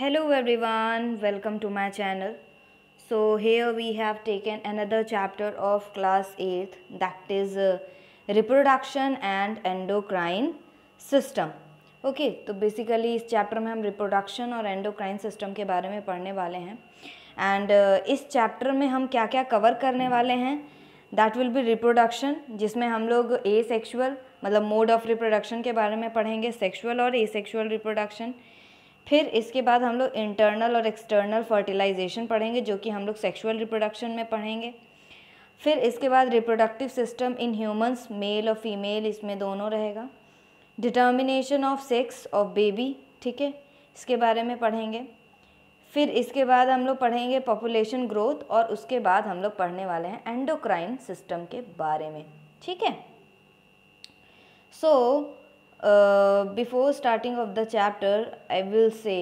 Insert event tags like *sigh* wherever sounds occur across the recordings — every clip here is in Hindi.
hello everyone welcome to my channel so here we have taken another chapter of class eight that is reproduction and endocrine system okay तो बेसिकली इस चैप्टर में हम रिप्रोडक्शन और एंडोक्राइन सिस्टम के बारे में पढ़ने वाले हैं एंड uh, इस चैप्टर में हम क्या क्या कवर करने वाले हैं दैट विल बी रिप्रोडक्शन जिसमें हम लोग ए सेक्शुअल मतलब मोड ऑफ रिप्रोडक्शन के बारे में पढ़ेंगे सेक्शुअल और ए सेक्शुअल रिप्रोडक्शन फिर इसके बाद हम लोग इंटरनल और एक्सटर्नल फर्टिलाइजेशन पढ़ेंगे जो कि हम लोग सेक्शुअल रिप्रोडक्शन में पढ़ेंगे फिर इसके बाद reproductive system in humans male और फीमेल इसमें दोनों रहेगा determination of sex of baby ठीक है इसके बारे में पढ़ेंगे फिर इसके बाद हम लोग पढ़ेंगे पॉपुलेशन ग्रोथ और उसके बाद हम लोग पढ़ने वाले हैं एंडोक्राइन सिस्टम के बारे में ठीक है so before starting of the chapter I will say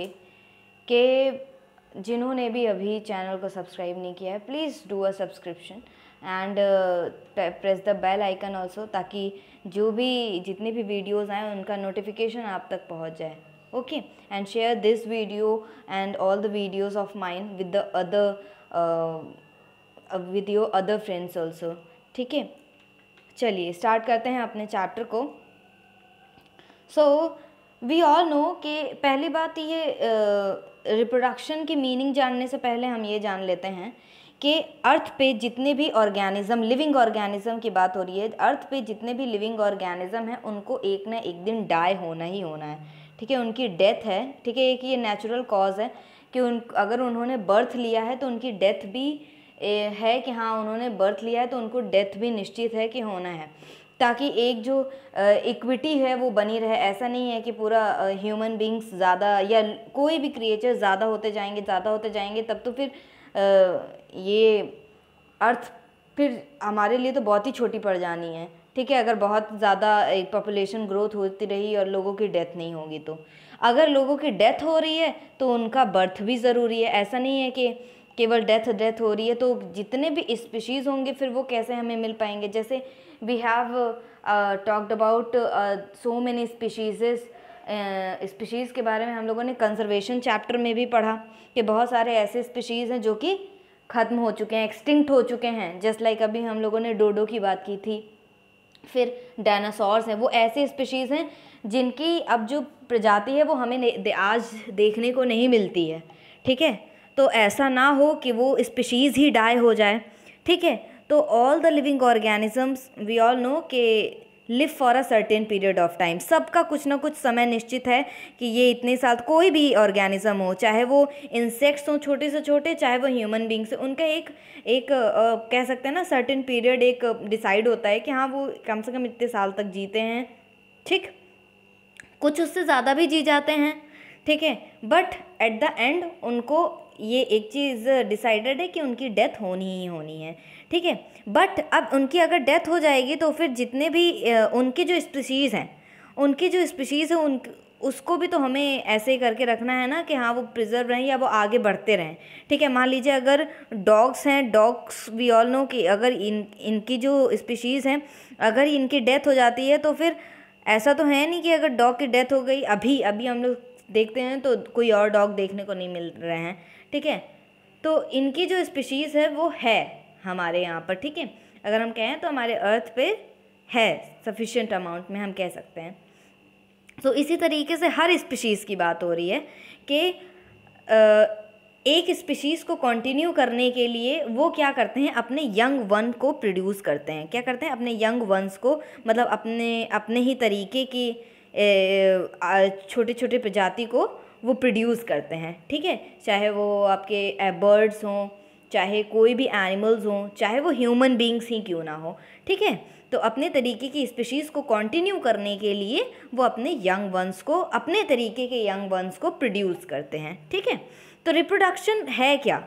के जिन्होंने भी अभी चैनल को सब्सक्राइब नहीं किया है please do a subscription and press the bell icon also ताकि जो भी जितने भी वीडियोस आए उनका नोटिफिकेशन आप तक पहुंच जाए okay and share this video and all the videos of mind with the other with your other friends also ठीक है चलिए स्टार्ट करते हैं अपने चैप्टर को सो वी ऑल नो कि पहली बात तो ये रिप्रोडक्शन की मीनिंग जानने से पहले हम ये जान लेते हैं कि अर्थ पे जितने भी ऑर्गेनिज्म लिविंग ऑर्गेनिज्म की बात हो रही है अर्थ पे जितने भी लिविंग ऑर्गेनिज्म हैं उनको एक ना एक दिन डाई होना ही होना है ठीक है उनकी डेथ है ठीक है एक ये नेचुरल कॉज है कि उन अगर उन्होंने बर्थ लिया है तो उनकी डेथ भी ए, है कि हाँ उन्होंने बर्थ लिया है तो उनको डेथ भी निश्चित है कि होना है ताकि एक जो इक्विटी है वो बनी रहे ऐसा नहीं है कि पूरा ह्यूमन बींग्स ज़्यादा या कोई भी क्रिएचर ज़्यादा होते जाएंगे ज़्यादा होते जाएंगे तब तो फिर ये अर्थ फिर हमारे लिए तो बहुत ही छोटी पड़ जानी है ठीक है अगर बहुत ज़्यादा एक पॉपुलेशन ग्रोथ होती रही और लोगों की डेथ नहीं होगी तो अगर लोगों की डेथ हो रही है तो उनका बर्थ भी ज़रूरी है ऐसा नहीं है कि केवल डेथ डेथ हो रही है तो जितने भी स्पीशीज़ होंगे फिर वो कैसे हमें मिल पाएंगे जैसे we have uh, talked about uh, so many species species uh, के बारे में हम लोगों ने कंजर्वेशन चैप्टर में भी पढ़ा कि बहुत सारे ऐसे स्पीशीज़ हैं जो कि ख़त्म हो चुके हैं एक्सटिंक्ट हो चुके हैं जस्ट लाइक अभी हम लोगों ने डोडो की बात की थी फिर डायनासोर्स हैं वो ऐसे स्पीशीज़ हैं जिनकी अब जो प्रजाति है वो हमें आज देखने को नहीं मिलती है ठीक है तो ऐसा ना हो कि वो स्पीशीज़ ही डाई हो जाए ठीक है तो all the living organisms we all know के live for a certain period of time सबका कुछ ना कुछ समय निश्चित है कि ये इतने साल कोई भी ऑर्गेनिज्म हो चाहे वो इंसेक्ट्स हों छोटे से छोटे चाहे वो ह्यूमन बींग्स हो उनका एक एक आ, कह सकते हैं ना सर्टेन पीरियड एक डिसाइड होता है कि हाँ वो कम से कम इतने साल तक जीते हैं ठीक कुछ उससे ज़्यादा भी जी जाते हैं ठीक है बट एट द एंड उनको ये एक चीज़ डिसाइडेड है कि उनकी डेथ होनी ही होनी है ठीक है बट अब उनकी अगर डेथ हो जाएगी तो फिर जितने भी उनके जो स्पीशीज़ हैं उनकी जो स्पीशीज़ है उन उसको भी तो हमें ऐसे ही करके रखना है ना कि हाँ वो प्रिजर्व रहें या वो आगे बढ़ते रहें ठीक है मान लीजिए अगर डॉग्स हैं डॉग्स वी ऑल नो कि अगर इन इनकी जो स्पीशीज़ हैं अगर इनकी डेथ हो जाती है तो फिर ऐसा तो है नहीं कि अगर डॉग की डेथ हो गई अभी अभी हम लोग देखते हैं तो कोई और डॉग देखने को नहीं मिल रहे हैं ठीक है तो इनकी जो स्पीशीज़ है वो है हमारे यहाँ पर ठीक है अगर हम कहें तो हमारे अर्थ पे है सफिशेंट अमाउंट में हम कह सकते हैं तो इसी तरीके से हर स्पीशीज़ की बात हो रही है कि एक स्पीशीज़ को कंटिन्यू करने के लिए वो क्या करते हैं अपने यंग वन को प्रोड्यूस करते हैं क्या करते हैं अपने यंग वंस को मतलब अपने अपने ही तरीके की छोटे छोटे प्रजाति को वो प्रोड्यूस करते हैं ठीक है चाहे वो आपके बर्ड्स हों चाहे कोई भी एनिमल्स हों चाहे वो ह्यूमन बींग्स ही क्यों ना हो ठीक है तो अपने तरीके की स्पीशीज़ को कंटिन्यू करने के लिए वो अपने यंग वंस को अपने तरीके के यंग वंस को प्रोड्यूस करते हैं ठीक है तो रिप्रोडक्शन है क्या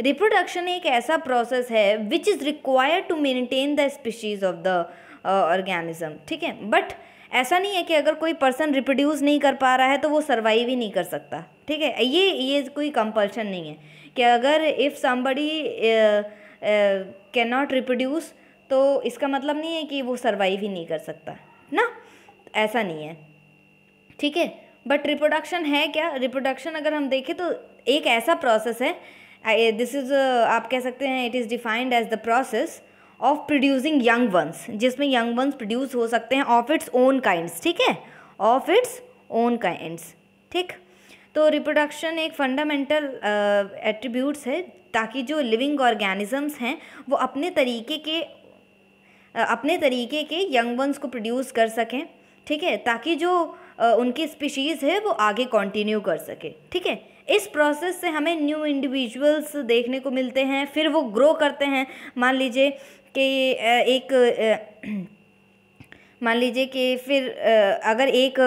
रिप्रोडक्शन एक ऐसा प्रोसेस है which is required to maintain the species of the organism ठीक है बट ऐसा नहीं है कि अगर कोई पर्सन रिप्रोड्यूस नहीं कर पा रहा है तो वो सर्वाइव ही नहीं कर सकता ठीक है ये ये कोई कंपल्शन नहीं है कि अगर if somebody can not reproduce तो इसका मतलब नहीं है कि वो सर्वाइव ही नहीं कर सकता ना ऐसा नहीं है ठीक है बट रिप्रोडक्शन है क्या रिप्रोडक्शन अगर हम देखें तो एक ऐसा प्रोसेस है दिस इज़ आप कह सकते हैं it is defined as the process of producing young ones जिसमें यंग वंस प्रोड्यूस हो सकते हैं ऑफ इट्स ओन काइंड्स ठीक है ऑफ इट्स ओन काइंड्स ठीक तो रिप्रोडक्शन एक फंडामेंटल एट्रीब्यूट्स uh, है ताकि जो लिविंग ऑर्गेनिजम्स हैं वो अपने तरीके के uh, अपने तरीके के यंग वंस को प्रोड्यूस कर सकें ठीक है ताकि जो uh, उनकी स्पीशीज़ है वो आगे कंटिन्यू कर सके ठीक है इस प्रोसेस से हमें न्यू इंडिविजुअल्स देखने को मिलते हैं फिर वो ग्रो करते हैं मान लीजिए कि एक *clears throat* मान लीजिए कि फिर अगर एक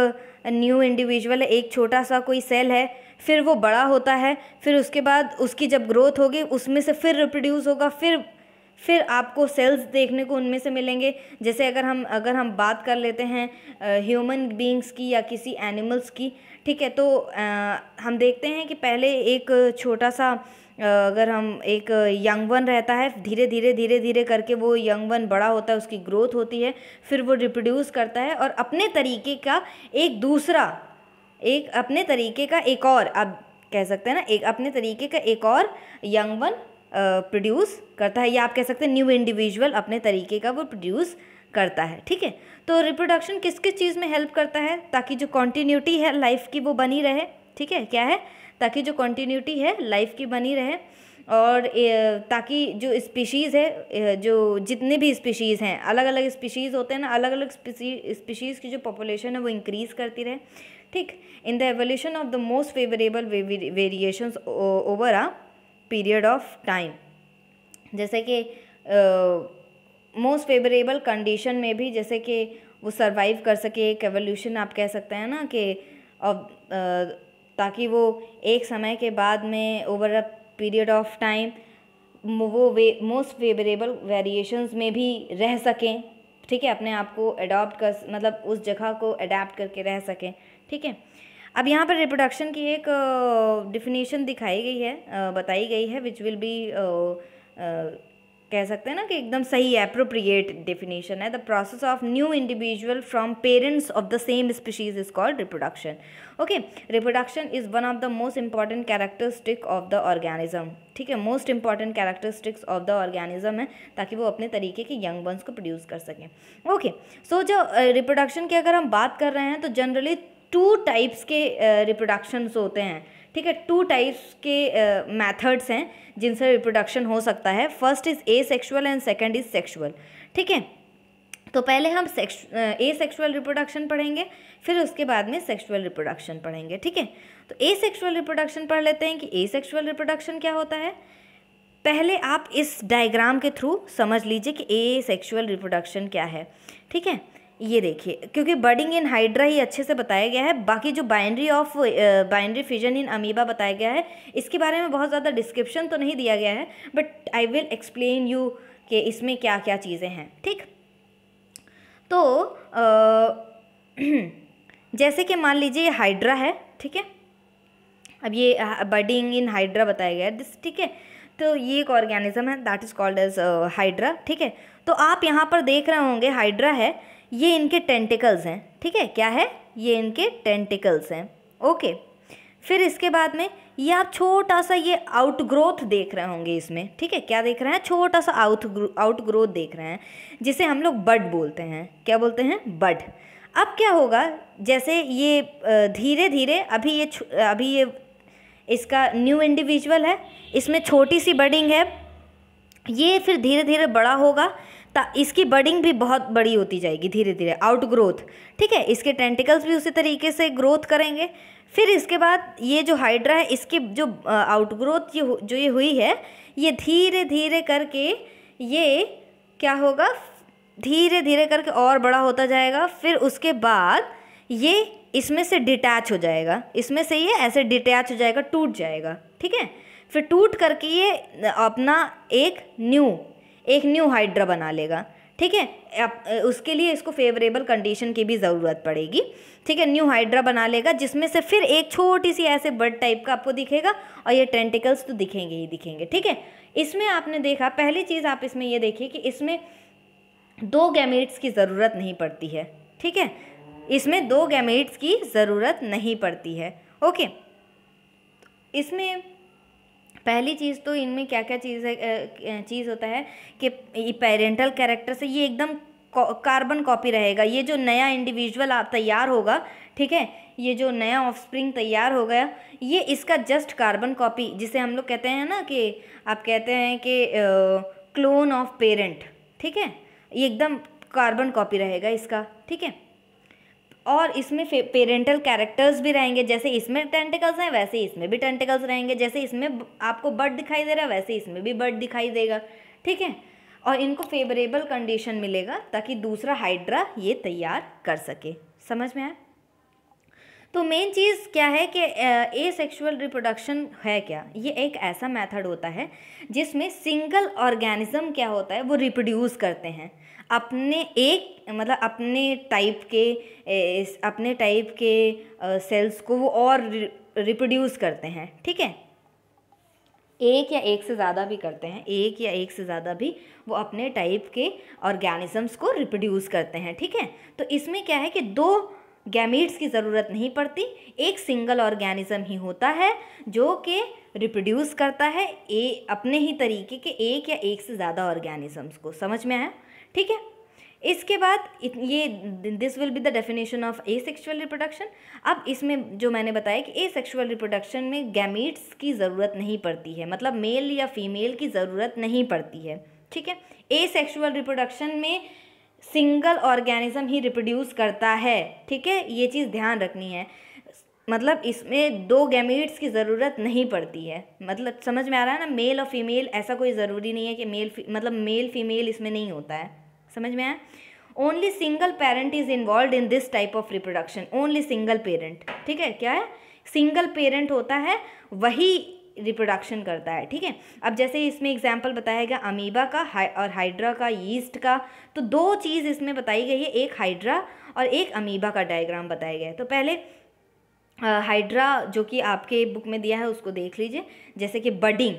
न्यू इंडिविजुअल एक छोटा सा कोई सेल है फिर वो बड़ा होता है फिर उसके बाद उसकी जब ग्रोथ होगी उसमें से फिर रिप्रोड्यूस होगा फिर फिर आपको सेल्स देखने को उनमें से मिलेंगे जैसे अगर हम अगर हम बात कर लेते हैं ह्यूमन बींग्स की या किसी एनिमल्स की ठीक है तो आ, हम देखते हैं कि पहले एक छोटा सा अगर हम एक यंग वन रहता है धीरे धीरे धीरे धीरे करके वो यंग वन बड़ा होता है उसकी ग्रोथ होती है फिर वो रिप्रोड्यूस करता है और अपने तरीके का एक दूसरा एक अपने तरीके का एक और आप कह सकते हैं ना एक अपने तरीके का एक और यंग वन प्रोड्यूस करता है या आप कह सकते हैं न्यू इंडिविजुअल अपने तरीके का वो प्रोड्यूस करता है ठीक है तो रिप्रोडक्शन किस किस चीज़ में हेल्प करता है ताकि जो कॉन्टीन्यूटी है लाइफ की वो बनी रहे ठीक है क्या है ताकि जो कंटिन्यूटी है लाइफ की बनी रहे और ताकि जो स्पीशीज़ है जो जितने भी स्पीशीज़ हैं अलग अलग स्पीशीज़ होते हैं ना अलग अलग स्पीशीज़ की जो पॉपुलेशन है वो इंक्रीज़ करती रहे ठीक in the evolution of the most favourable variation over a period of time जैसे कि मोस्ट फेवरेबल कंडीशन में भी जैसे कि वो सरवाइव कर सके एक एवोल्यूशन आप कह सकते हैं ना कि ऑफ ताकि वो एक समय के बाद में over a period of time वो वे मोस्ट फेवरेबल वेरिएशंस में भी रह सकें ठीक है अपने आप को अडॉप्ट कर मतलब उस जगह को अडेप्ट करके रह सकें ठीक है अब यहाँ पर रिप्रोडक्शन की एक डिफिनेशन दिखाई गई है बताई गई है विच विल बी कह सकते हैं ना कि एकदम सही अप्रोप्रिएट डेफिनेशन है the process of new individual from parents of the same species is called reproduction okay reproduction is one of the most important characteristic of the organism ठीक है most important characteristics of the organism है ताकि वो अपने तरीके के यंग बर्न्स को प्रोड्यूस कर सकें ओके सो जो रिप्रोडक्शन की अगर हम बात कर रहे हैं तो जनरली टू टाइप्स के रिप्रोडक्शंस होते हैं ठीक है टू टाइप्स के मेथड्स uh, हैं जिनसे रिप्रोडक्शन हो सकता है first is asexual and second is sexual ठीक है तो पहले हम सेक्श ए सेक्शुअल रिप्रोडक्शन पढ़ेंगे फिर उसके बाद में सेक्शुअल रिप्रोडक्शन पढ़ेंगे ठीक है तो ए सेक्शुअल रिप्रोडक्शन पढ़ लेते हैं कि ए सेक्शुअल रिप्रोडक्शन क्या होता है पहले आप इस डायग्राम के थ्रू समझ लीजिए कि ए सेक्शुअल रिप्रोडक्शन क्या है ठीक है ये देखिए क्योंकि बर्डिंग इन हाइड्रा ही अच्छे से बताया गया है बाकी जो binary of binary fission in amoeba बताया गया है इसके बारे में बहुत ज़्यादा डिस्क्रिप्शन तो नहीं दिया गया है but I will explain you कि इसमें क्या क्या चीज़ें हैं ठीक तो आ, *clears throat* जैसे कि मान लीजिए हाइड्रा है ठीक है अब ये बर्डिंग इन हाइड्रा बताया गया है दिस ठीक है तो ये एक ऑर्गेनिज्म है that is called as hydra ठीक है तो आप यहाँ पर देख रहे होंगे हाइड्रा है ये इनके टेंटिकल्स हैं ठीक है क्या है ये इनके टेंटिकल्स हैं ओके फिर इसके बाद में ये आप छोटा सा ये आउट ग्रोथ देख रहे होंगे इसमें ठीक है क्या देख रहे हैं छोटा सा आउट आउट ग्रोथ देख रहे हैं जिसे हम लोग बड बोलते हैं क्या बोलते हैं बड अब क्या होगा जैसे ये धीरे धीरे अभी ये अभी ये इसका न्यू इंडिविजुअल है इसमें छोटी सी बडिंग है ये फिर धीरे धीरे बड़ा होगा इसकी बडिंग भी बहुत बड़ी होती जाएगी धीरे धीरे आउट ग्रोथ ठीक है इसके टेंटिकल्स भी उसी तरीके से ग्रोथ करेंगे फिर इसके बाद ये जो हाइड्रा है इसकी जो आउटग्रोथ ये जो ये हुई है ये धीरे धीरे करके ये क्या होगा धीरे धीरे करके और बड़ा होता जाएगा फिर उसके बाद ये इसमें से डिटैच हो जाएगा इसमें से ये ऐसे डिटैच हो जाएगा टूट जाएगा ठीक है फिर टूट करके ये अपना एक न्यू एक न्यू हाइड्रा बना लेगा ठीक है आप उसके लिए इसको फेवरेबल कंडीशन की भी ज़रूरत पड़ेगी ठीक है न्यू हाइड्रा बना लेगा जिसमें से फिर एक छोटी सी ऐसे बर्ड टाइप का आपको दिखेगा और ये टेंटिकल्स तो दिखेंगे ही दिखेंगे ठीक है इसमें आपने देखा पहली चीज़ आप इसमें ये देखिए कि इसमें दो गैमेट्स की ज़रूरत नहीं पड़ती है ठीक है इसमें दो गैमेट्स की ज़रूरत नहीं पड़ती है ओके इसमें पहली चीज़ तो इनमें क्या क्या चीज़ है चीज़ होता है कि पेरेंटल कैरेक्टर से ये एकदम कार्बन कॉपी रहेगा ये जो नया इंडिविजुअल आप तैयार होगा ठीक है ये जो नया ऑफस्प्रिंग तैयार हो गया ये इसका जस्ट कार्बन कॉपी जिसे हम लोग कहते हैं ना कि आप कहते हैं कि क्लोन ऑफ पेरेंट ठीक है ये एकदम कार्बन कॉपी रहेगा इसका ठीक है और इसमें पेरेंटल कैरेक्टर्स भी रहेंगे जैसे इसमें टेंटिकल्स हैं वैसे इसमें भी टेंटिकल्स रहेंगे जैसे इसमें आपको बर्ड दिखाई दे रहा है वैसे इसमें भी बर्ड दिखाई देगा ठीक है और इनको फेवरेबल कंडीशन मिलेगा ताकि दूसरा हाइड्रा ये तैयार कर सके समझ में आए तो मेन चीज़ क्या है कि ए सेक्शुअल रिप्रोडक्शन है क्या ये एक ऐसा मेथड होता है जिसमें सिंगल ऑर्गेनिज्म क्या होता है वो रिप्रोड्यूस करते हैं अपने एक मतलब अपने टाइप के अपने टाइप के सेल्स को वो और रिप्रोड्यूस करते हैं ठीक है एक या एक से ज़्यादा भी करते हैं एक या एक से ज़्यादा भी वो अपने टाइप के ऑर्गेनिजम्स को रिप्रोड्यूस करते हैं ठीक है तो इसमें क्या है कि दो गैमीट्स की ज़रूरत नहीं पड़ती एक सिंगल ऑर्गेनिज़म ही होता है जो कि रिप्रोड्यूस करता है ए अपने ही तरीके के एक या एक से ज़्यादा ऑर्गेनिजम्स को समझ में आया ठीक है इसके बाद ये this will be the definition of asexual reproduction अब इसमें जो मैंने बताया कि ए सेक्शुअल रिप्रोडक्शन में गैमीट्स की ज़रूरत नहीं पड़ती है मतलब मेल या फीमेल की ज़रूरत नहीं पड़ती है ठीक है ए सेक्शुअल रिप्रोडक्शन में सिंगल ऑर्गेनिज्म ही रिप्रोड्यूस करता है ठीक है ये चीज़ ध्यान रखनी है मतलब इसमें दो गैमेट्स की ज़रूरत नहीं पड़ती है मतलब समझ में आ रहा है ना मेल और फीमेल ऐसा कोई ज़रूरी नहीं है कि मेल मतलब मेल फीमेल इसमें नहीं होता है समझ में आया only single parent is involve in this type of reproduction only single parent ठीक है क्या है सिंगल पेरेंट होता है वही रिप्रोडक्शन करता है ठीक है अब जैसे इसमें एग्जाम्पल बताया गया अमीबा का हाई और हाइड्रा का यीस्ट का तो दो चीज़ इसमें बताई गई है एक हाइड्रा और एक अमीबा का डायग्राम बताया गया है तो पहले हाइड्रा जो कि आपके बुक में दिया है उसको देख लीजिए जैसे कि बडिंग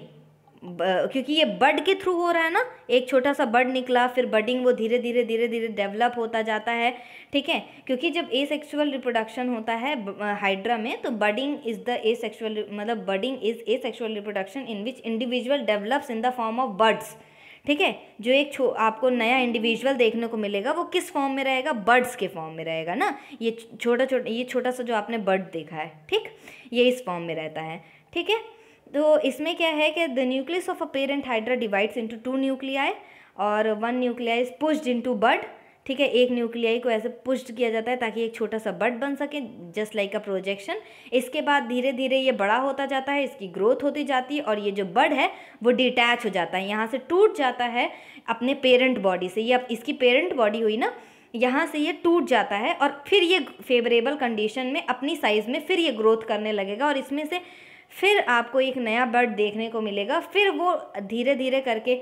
क्योंकि ये बड के थ्रू हो रहा है ना एक छोटा सा बड निकला फिर बडिंग वो धीरे धीरे धीरे धीरे डेवलप होता जाता है ठीक है क्योंकि जब ए सेक्सुअल रिप्रोडक्शन होता है हाइड्रा में तो budding is the asexual मतलब budding is asexual reproduction in which individual develops in the form of birds ठीक है जो एक छो आपको नया इंडिविजुअल देखने को मिलेगा वो किस फॉर्म में रहेगा बर्ड्स के फॉर्म में रहेगा ना ये छोटा छोटा ये छोटा सा जो आपने बर्ड देखा है ठीक ये इस फॉर्म में रहता है ठीक है तो इसमें क्या है कि the nucleus of a parent hydra divides into two nuclei और one nuclei is pushed into bud ठीक है एक न्यूक्लियाई को ऐसे पुश्ड किया जाता है ताकि एक छोटा सा बड बन सके जस्ट लाइक अ प्रोजेक्शन इसके बाद धीरे धीरे ये बड़ा होता जाता है इसकी ग्रोथ होती जाती है और ये जो बड है वो डिटैच हो जाता है यहाँ से टूट जाता है अपने पेरेंट बॉडी से ये अब इसकी पेरेंट बॉडी हुई ना यहाँ से ये टूट जाता है और फिर ये फेवरेबल कंडीशन में अपनी साइज़ में फिर ये ग्रोथ करने लगेगा और इसमें से फिर आपको एक नया बर्ड देखने को मिलेगा फिर वो धीरे धीरे करके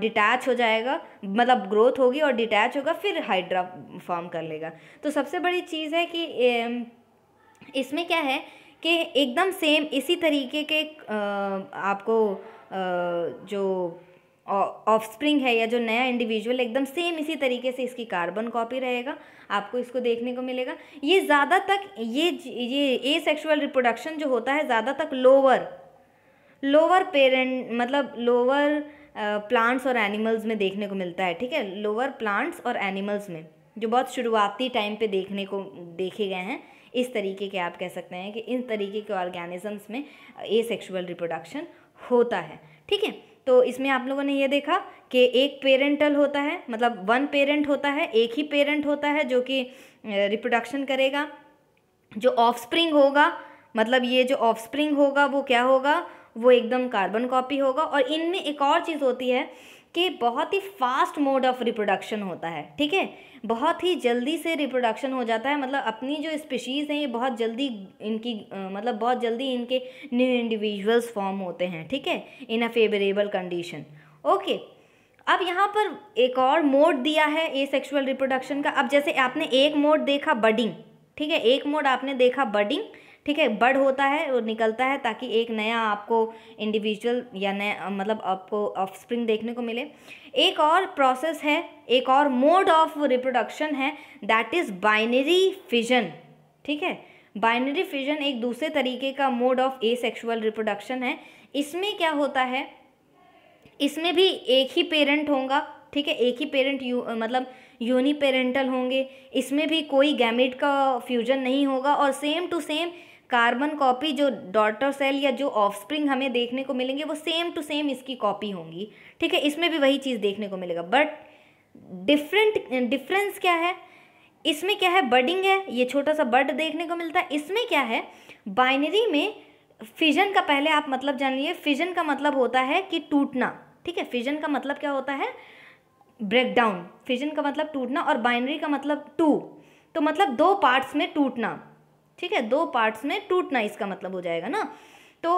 डिटैच हो जाएगा मतलब ग्रोथ होगी और डिटैच होगा फिर हाइड्रा फॉर्म कर लेगा तो सबसे बड़ी चीज़ है कि इसमें क्या है कि एकदम सेम इसी तरीके के आपको जो ऑफस्प्रिंग है या जो नया इंडिविजुअल एकदम सेम इसी तरीके से इसकी कार्बन कॉपी रहेगा आपको इसको देखने को मिलेगा ये ज़्यादा तक ये ये ए सेक्शुअल रिप्रोडक्शन जो होता है ज़्यादा तक लोअर लोअर पेरेंट मतलब लोअर प्लांट्स और एनिमल्स में देखने को मिलता है ठीक है लोअर प्लांट्स और एनिमल्स में जो बहुत शुरुआती टाइम पे देखने को देखे गए हैं इस तरीके के आप कह सकते हैं कि इन तरीके के ऑर्गेनिजम्स में ए सेक्शुअल रिप्रोडक्शन होता है ठीक है तो इसमें आप लोगों ने ये देखा कि एक पेरेंटल होता है मतलब वन पेरेंट होता है एक ही पेरेंट होता है जो कि रिप्रोडक्शन करेगा जो ऑफस्प्रिंग होगा मतलब ये जो ऑफस्प्रिंग होगा वो क्या होगा वो एकदम कार्बन कॉपी होगा और इनमें एक और चीज़ होती है कि बहुत ही फास्ट मोड ऑफ रिप्रोडक्शन होता है ठीक है बहुत ही जल्दी से रिप्रोडक्शन हो जाता है मतलब अपनी जो स्पीशीज़ हैं ये बहुत जल्दी इनकी मतलब बहुत जल्दी इनके न्यू इंडिविजुअल्स फॉर्म होते हैं ठीक है in a favourable condition okay अब यहाँ पर एक और मोड दिया है ए सेक्शुअल रिप्रोडक्शन का अब जैसे आपने एक मोड देखा बडिंग ठीक है एक मोड आपने देखा बडिंग ठीक है बड होता है और निकलता है ताकि एक नया आपको इंडिविजुअल या नया मतलब आपको ऑफस्प्रिंग देखने को मिले एक और प्रोसेस है एक और मोड ऑफ रिप्रोडक्शन है दैट इज़ बाइनरी फिजन ठीक है बाइनरी फिजन एक दूसरे तरीके का mode of asexual reproduction है इसमें क्या होता है इसमें भी एक ही पेरेंट होगा ठीक है एक ही पेरेंट यू मतलब यूनिपेरेंटल होंगे इसमें भी कोई गैमेट का फ्यूजन नहीं होगा और same to same carbon copy जो डॉटर सेल या जो ऑफस्प्रिंग हमें देखने को मिलेंगे वो सेम टू सेम इसकी कॉपी होंगी ठीक है इसमें भी वही चीज़ देखने को मिलेगा बट डिफरेंट डिफरेंस क्या है इसमें क्या है बडिंग है ये छोटा सा बर्ड देखने को मिलता है इसमें क्या है बाइनरी में फिजन का पहले आप मतलब जानिए फिजन का मतलब होता है कि टूटना ठीक है फिजन का मतलब क्या होता है ब्रेकडाउन फिजन का मतलब टूटना और बाइनरी का मतलब टू तो मतलब दो पार्ट्स में टूटना ठीक है दो पार्ट्स में टूटना इसका मतलब हो जाएगा ना तो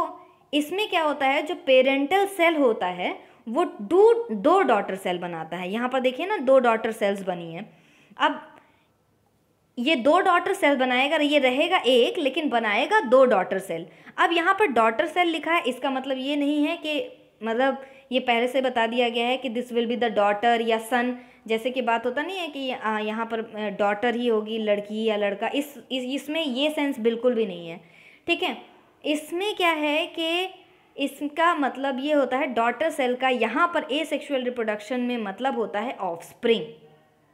इसमें क्या होता है जो पेरेंटल सेल होता है वो दो दो डॉटर सेल बनाता है यहाँ पर देखिए ना दो डॉटर सेल्स बनी है अब ये दो डॉटर सेल बनाएगा ये रहेगा एक लेकिन बनाएगा दो डॉटर सेल अब यहाँ पर डॉटर सेल लिखा है इसका मतलब ये नहीं है कि मतलब ये पहले से बता दिया गया है कि this will be the daughter या सन जैसे कि बात होता नहीं है कि यहाँ पर डॉटर ही होगी लड़की या लड़का इस इसमें इस ये सेंस बिल्कुल भी नहीं है ठीक है इसमें क्या है कि इसका मतलब ये होता है डॉटर सेल का यहाँ पर ए सेक्शुअल रिप्रोडक्शन में मतलब होता है ऑफ स्प्रिंग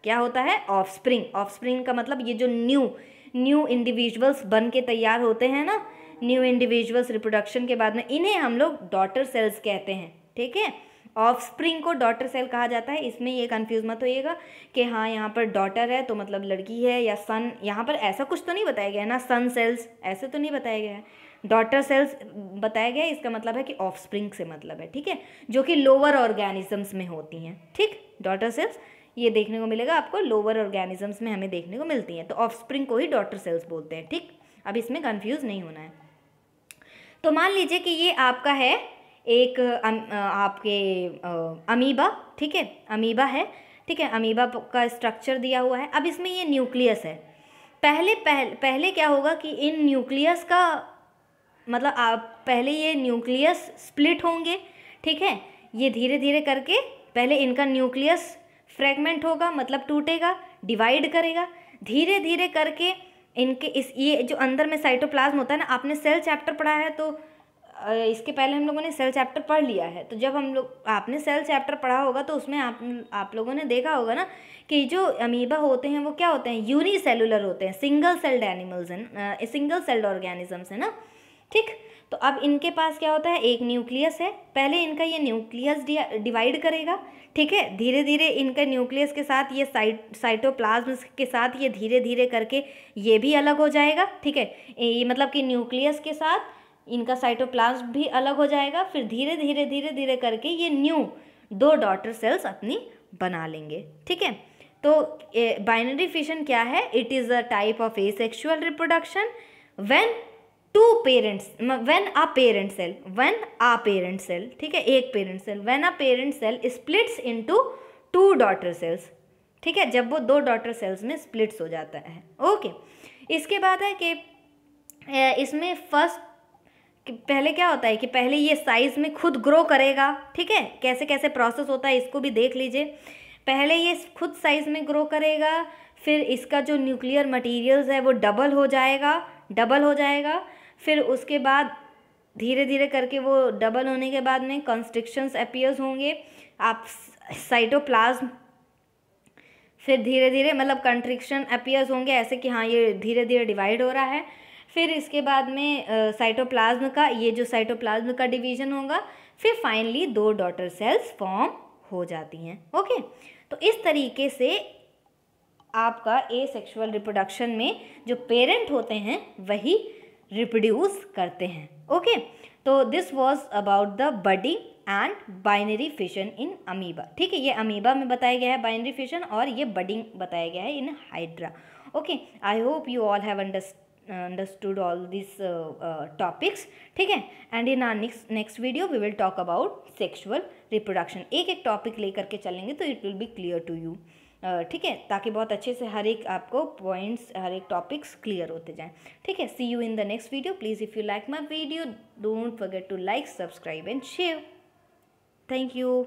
क्या होता है ऑफ स्प्रिंग ऑफ स्प्रिंग का मतलब ये जो न्यू न्यू इंडिविजुअल्स बन के तैयार होते हैं ना न्यू इंडिविजुअल्स रिप्रोडक्शन के बाद में इन्हें हम लोग डॉटर सेल्स कहते हैं ठीक है ऑफस्प्रिंग को डॉटर सेल कहा जाता है इसमें ये कंफ्यूज मत होइएगा कि हाँ यहाँ पर डॉटर है तो मतलब लड़की है या सन यहाँ पर ऐसा कुछ तो नहीं बताया गया है ना सन सेल्स ऐसे तो नहीं बताया गया है डॉटर सेल्स बताया गया है इसका मतलब है कि ऑफस्प्रिंग से मतलब है ठीक है जो कि लोअर ऑर्गेनिजम्स में होती हैं ठीक डॉटर सेल्स ये देखने को मिलेगा आपको लोअर ऑर्गेनिजम्स में हमें देखने को मिलती हैं तो ऑफस्प्रिंग को ही डॉटर सेल्स बोलते हैं ठीक अब इसमें कन्फ्यूज़ नहीं होना है तो मान लीजिए कि ये आपका है एक आपके अमीबा ठीक है अमीबा है ठीक है अमीबा का स्ट्रक्चर दिया हुआ है अब इसमें ये न्यूक्लियस है पहले पहल, पहले क्या होगा कि इन न्यूक्लियस का मतलब आप पहले ये न्यूक्लियस स्प्लिट होंगे ठीक है ये धीरे धीरे करके पहले इनका न्यूक्लियस फ्रेगमेंट होगा मतलब टूटेगा डिवाइड करेगा धीरे धीरे करके इनके इस ये जो अंदर में साइटोप्लाज्म होता है ना आपने सेल चैप्टर पढ़ा है तो इसके पहले हम लोगों ने सेल चैप्टर पढ़ लिया है तो जब हम लोग आपने सेल चैप्टर पढ़ा होगा तो उसमें आप आप लोगों ने देखा होगा ना कि जो अमीबा होते हैं वो क्या होते हैं यूनिसेलुलर होते हैं सिंगल सेल्ड एनिमल्स हैं सिंगल सेल्ड ऑर्गेनिजम्स हैं ना ठीक तो अब इनके पास क्या होता है एक न्यूक्लियस है पहले इनका ये न्यूक्लियस डिवाइड करेगा ठीक है धीरे धीरे इनके न्यूक्लियस के साथ ये साइट साइटोप्लाज्म के साथ ये धीरे धीरे करके ये भी अलग हो जाएगा ठीक है ये मतलब कि न्यूक्लियस के साथ इनका साइटोप्लाज्म भी अलग हो जाएगा फिर धीरे धीरे धीरे धीरे करके ये न्यू दो डॉटर सेल्स अपनी बना लेंगे ठीक है तो बाइनरी फिशन क्या है it is a type of asexual reproduction when two parents when a parent cell when a parent cell ठीक है एक parent cell when a parent cell splits into two daughter cells ठीक है जब वो दो डॉटर सेल्स में स्प्लिट्स हो जाता है ओके इसके बाद है कि इसमें फर्स्ट कि पहले क्या होता है कि पहले ये साइज़ में खुद ग्रो करेगा ठीक है कैसे कैसे प्रोसेस होता है इसको भी देख लीजिए पहले ये खुद साइज़ में ग्रो करेगा फिर इसका जो न्यूक्लियर मटेरियल्स है वो डबल हो जाएगा डबल हो जाएगा फिर उसके बाद धीरे धीरे करके वो डबल होने के बाद में कंस्ट्रिक्शंस अपीयर्स होंगे आप साइटोप्लाज्म फिर धीरे धीरे मतलब कंट्रिक्शन अपीयर्स होंगे ऐसे कि हाँ ये धीरे धीरे डिवाइड हो रहा है फिर इसके बाद में साइटोप्लाज्म का ये जो साइटोप्लाज्म का डिवीजन होगा फिर फाइनली दो डॉटर सेल्स फॉर्म हो जाती हैं ओके तो इस तरीके से आपका ए सेक्शुअल रिप्रोडक्शन में जो पेरेंट होते हैं वही रिप्रोड्यूस करते हैं ओके तो this was about the budding and binary fission in amoeba ठीक है ये अमीबा में बताया गया है बाइनरी फिशन और ये बडिंग बताया गया है in hydra okay I hope you all have understood understood all these uh, uh, topics ठीक है and in our next next video we will talk about sexual reproduction एक एक टॉपिक ले करके चलेंगे तो it will be clear to you ठीक है ताकि बहुत अच्छे से हर एक आपको पॉइंट्स हर एक टॉपिक्स क्लियर होते जाएं ठीक है see you in the next video please if you like my video don't forget to like subscribe and share thank you